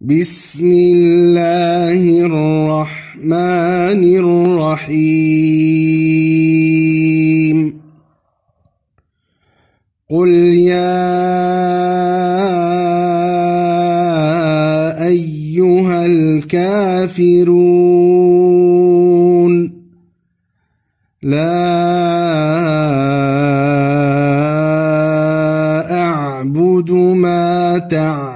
بسم الله الرحمن الرحيم قل يا ايها الكافرون لا اعبد ما تعبدون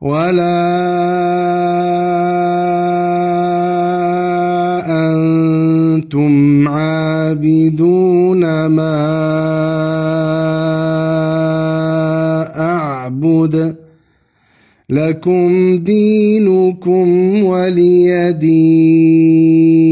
ولا أنتم عابدون ما أعبد لكم دينكم ولي دين